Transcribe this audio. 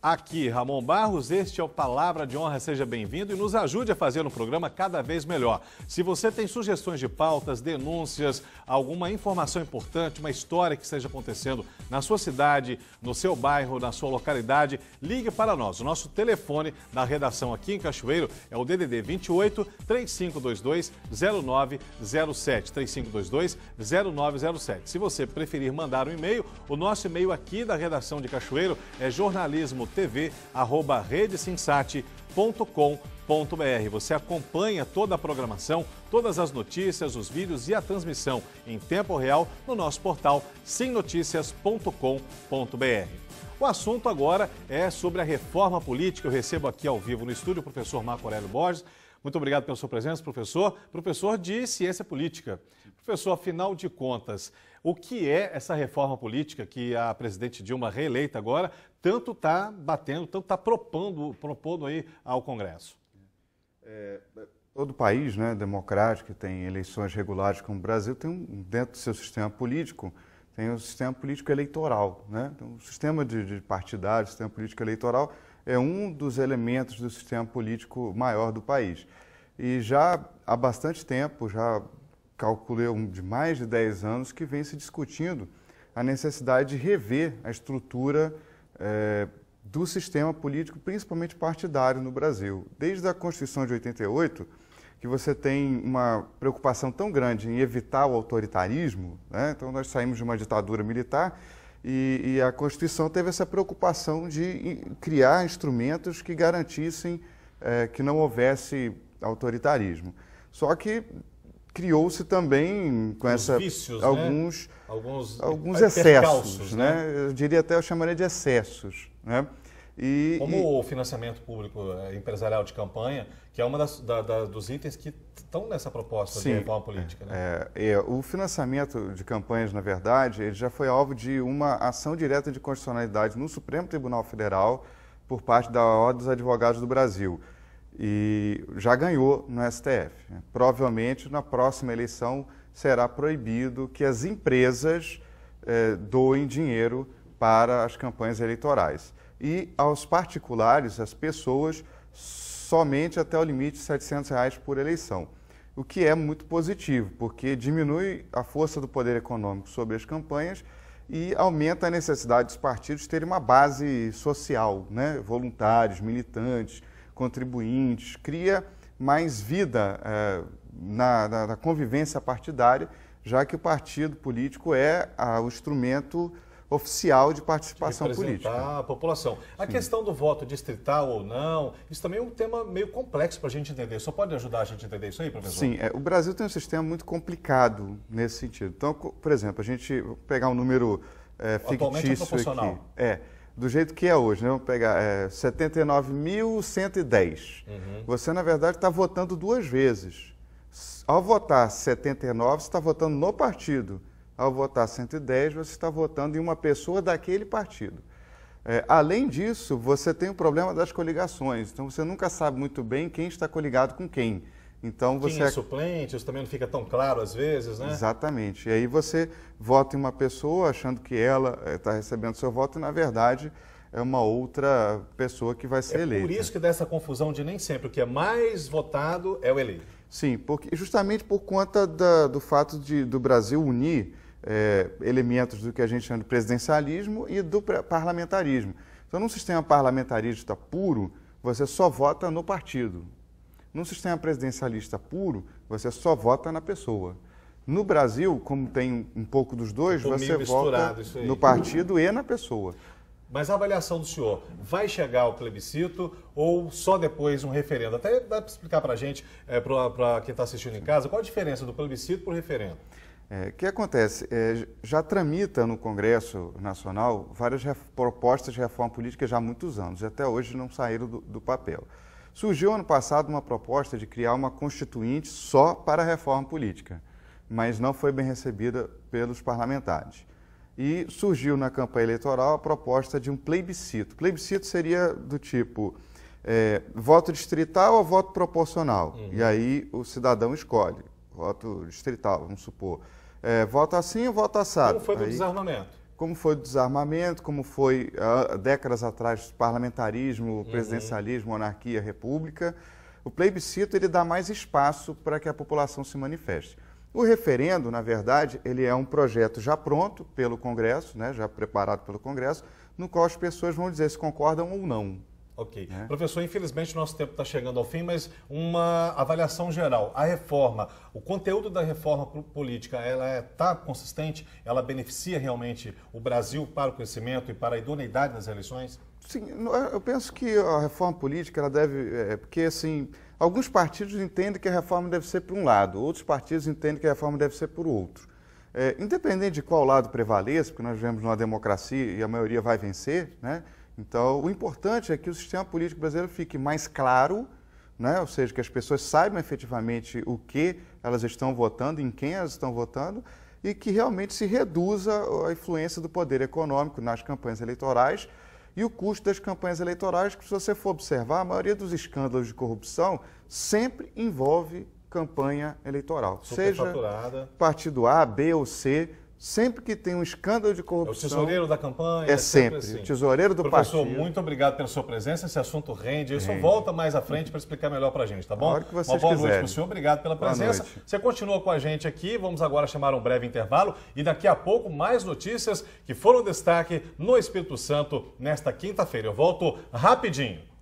Aqui, Ramon Barros, este é o Palavra de Honra, seja bem-vindo e nos ajude a fazer um programa cada vez melhor. Se você tem sugestões de pautas, denúncias, alguma informação importante, uma história que esteja acontecendo na sua cidade, no seu bairro, na sua localidade, ligue para nós. O nosso telefone da redação aqui em Cachoeiro é o DDD 28 3522 0907, 3522 0907. Se você preferir mandar um e-mail, o nosso e-mail aqui da redação de Cachoeiro é jornalismo TV, Você acompanha toda a programação, todas as notícias, os vídeos e a transmissão em tempo real no nosso portal simnoticias.com.br. O assunto agora é sobre a reforma política. Eu recebo aqui ao vivo no estúdio o professor Marco Aurélio Borges. Muito obrigado pela sua presença, professor. Professor de Ciência é Política. Professor, afinal de contas, o que é essa reforma política que a presidente Dilma, reeleita agora, tanto está batendo, tanto está propondo, propondo aí ao Congresso? É, é todo país né, democrático, que tem eleições regulares como o Brasil, tem um, dentro do seu sistema político, tem o um sistema político eleitoral. Né? Então, o sistema de, de partidário, o sistema político eleitoral, é um dos elementos do sistema político maior do país. E já há bastante tempo, já calculei de mais de 10 anos que vem se discutindo a necessidade de rever a estrutura é, do sistema político, principalmente partidário no Brasil. Desde a Constituição de 88, que você tem uma preocupação tão grande em evitar o autoritarismo, né? então nós saímos de uma ditadura militar e, e, a Constituição teve essa preocupação de criar instrumentos que garantissem é, que não houvesse autoritarismo. Só que criou-se também com essa vícios, alguns né? alguns, alguns excessos, né? né? Eu diria até eu chamaria de excessos, né? E, Como e... o financiamento público eh, empresarial de campanha, que é uma das, da, da, dos itens que estão nessa proposta Sim, de reforma política. Né? É, é, o financiamento de campanhas, na verdade, ele já foi alvo de uma ação direta de constitucionalidade no Supremo Tribunal Federal por parte da Ordem dos Advogados do Brasil e já ganhou no STF. Provavelmente na próxima eleição será proibido que as empresas eh, doem dinheiro para as campanhas eleitorais. E aos particulares, as pessoas, somente até o limite de R$ 700 reais por eleição. O que é muito positivo, porque diminui a força do poder econômico sobre as campanhas e aumenta a necessidade dos partidos terem uma base social, né? voluntários, militantes, contribuintes, cria mais vida é, na, na, na, convivência partidária, já que o partido político é o instrumento oficial de participação de política. a população. A Sim. questão do voto distrital ou não, isso também é um tema meio complexo para a gente entender. Só pode ajudar a gente a entender isso aí, professor? Sim, é, o Brasil tem um sistema muito complicado nesse sentido. Então, por exemplo, a gente pegar um número é, fictício Atualmente é proporcional. aqui. É do jeito que é hoje, né? Vamos pegar é, 79.110. Uhum. Você, na verdade, está votando duas vezes. Ao votar 79, você está votando no partido. Ao votar 110, você está votando em uma pessoa daquele partido. É, além disso, você tem o problema das coligações. Então, você nunca sabe muito bem quem está coligado com quem. Então você Quem é suplente, isso também não fica tão claro às vezes, né? Exatamente. E aí você vota em uma pessoa achando que ela está eh, recebendo seu voto e na verdade é uma outra pessoa que vai ser é eleita. Por isso que dá essa confusão de nem sempre o que é mais votado é o eleito. Sim, porque justamente por conta da, do fato de, do Brasil unir é, elementos do que a gente chama de presidencialismo e do parlamentarismo. Então, num sistema parlamentarista puro, você só vota no partido. Num sistema presidencialista puro, você só vota na pessoa. No Brasil, como tem um pouco dos dois, você vota no partido e na pessoa. Mas a avaliação do senhor, vai chegar o plebiscito ou só depois um referendo? Até dá para explicar para a gente, é, para quem está assistindo em casa, qual a diferença do plebiscito para é, o referendo? O é, que acontece? É, já tramita no Congresso Nacional várias propostas de reforma política já há muitos anos, e até hoje não saíram do, do papel. Surgiu ano passado uma proposta de criar uma constituinte só para a reforma política, mas não foi bem recebida pelos parlamentares. E surgiu na campanha eleitoral a proposta de um plebiscito. Plebiscito seria do tipo é, voto distrital ou voto proporcional. Uhum. E aí o cidadão escolhe. Voto distrital, vamos supor. É, voto assim ou voto assado. Como foi do aí... desarmamento? como foi o desarmamento, como foi há ah, décadas atrás parlamentarismo, uhum. presidencialismo, monarquia, república. O plebiscito ele dá mais espaço para que a população se manifeste. O referendo, na verdade, ele é um projeto já pronto pelo Congresso, né, já preparado pelo Congresso, no qual as pessoas vão dizer se concordam ou não. Ok. É. Professor, infelizmente nosso tempo está chegando ao fim, mas uma avaliação geral. A reforma, o conteúdo da reforma política, ela está é, tá consistente? Ela beneficia realmente o Brasil para o crescimento e para a idoneidade nas eleições? Sim, é, eu penso que a reforma política, ela deve... É, porque, assim, alguns partidos entendem que a reforma deve ser por um lado, outros partidos entendem que a reforma deve ser por outro. É, independente de qual lado prevaleça, porque nós vivemos numa democracia e a maioria vai vencer, né? Então, o importante é que o sistema político brasileiro fique mais claro, né? ou seja, que as pessoas saibam efetivamente o que elas estão votando, em quem elas estão votando, e que realmente se reduza a influência do poder econômico nas campanhas eleitorais e o custo das campanhas eleitorais, que se você for observar, a maioria dos escândalos de corrupção sempre envolve campanha eleitoral, seja partido A, B ou C, Sempre que tem um escândalo de corrupção. É o tesoureiro da campanha. É, é, sempre. sempre assim. O tesoureiro do Professor, partido. muito obrigado pela sua presença. Esse assunto rende. Isso volta mais à frente para explicar melhor para a gente, tá bom? Claro que vocês Uma boa quiserem. noite para o senhor. Obrigado pela presença. Você continua com a gente aqui. Vamos agora chamar um breve intervalo. E daqui a pouco, mais notícias que foram destaque no Espírito Santo nesta quinta-feira. Eu volto rapidinho.